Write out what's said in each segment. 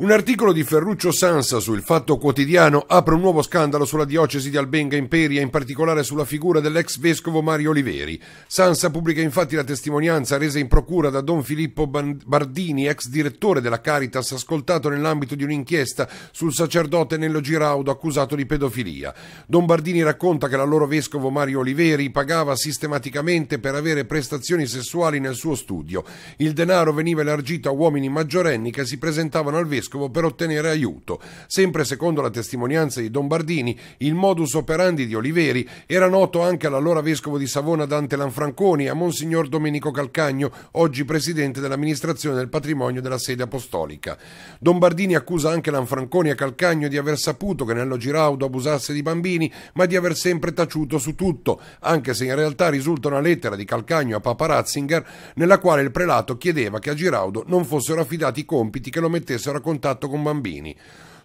Un articolo di Ferruccio Sansa sul Fatto Quotidiano apre un nuovo scandalo sulla diocesi di Albenga Imperia, in particolare sulla figura dell'ex vescovo Mario Oliveri. Sansa pubblica infatti la testimonianza resa in procura da Don Filippo Bardini, ex direttore della Caritas, ascoltato nell'ambito di un'inchiesta sul sacerdote Nello Giraudo accusato di pedofilia. Don Bardini racconta che l'allora vescovo Mario Oliveri pagava sistematicamente per avere prestazioni sessuali nel suo studio. Il denaro veniva elargito a uomini maggiorenni che si presentavano al vescovo arcivescovo per ottenere aiuto. Sempre secondo la testimonianza di Don Bardini, il modus operandi di Oliveri era noto anche all'allora vescovo di Savona Dante Lanfranconi, e a Monsignor Domenico Calcagno, oggi presidente dell'amministrazione del patrimonio della sede apostolica. Don Bardini accusa anche Lanfranconi e Calcagno di aver saputo che Nello Giraudo abusasse di bambini, ma di aver sempre taciuto su tutto, anche se in realtà risulta una lettera di Calcagno a Papa Ratzinger nella quale il prelato chiedeva che a Giraudo non fossero affidati i compiti che lo mettessero a contatto contatto con bambini.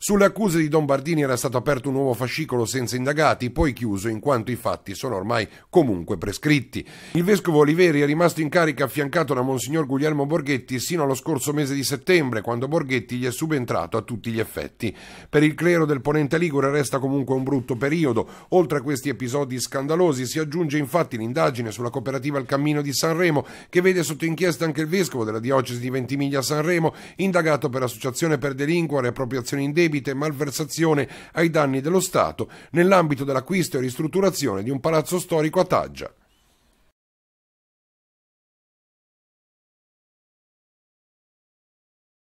Sulle accuse di Don Bardini era stato aperto un nuovo fascicolo senza indagati, poi chiuso in quanto i fatti sono ormai comunque prescritti. Il vescovo Oliveri è rimasto in carica affiancato da Monsignor Guglielmo Borghetti sino allo scorso mese di settembre, quando Borghetti gli è subentrato a tutti gli effetti. Per il clero del Ponente Ligure resta comunque un brutto periodo. Oltre a questi episodi scandalosi si aggiunge infatti l'indagine sulla cooperativa Il Cammino di Sanremo, che vede sotto inchiesta anche il vescovo della diocesi di Ventimiglia Sanremo, indagato per associazione per delinquere, appropriazione in debito, indebite malversazione ai danni dello Stato nell'ambito dell'acquisto e ristrutturazione di un palazzo storico a Taggia.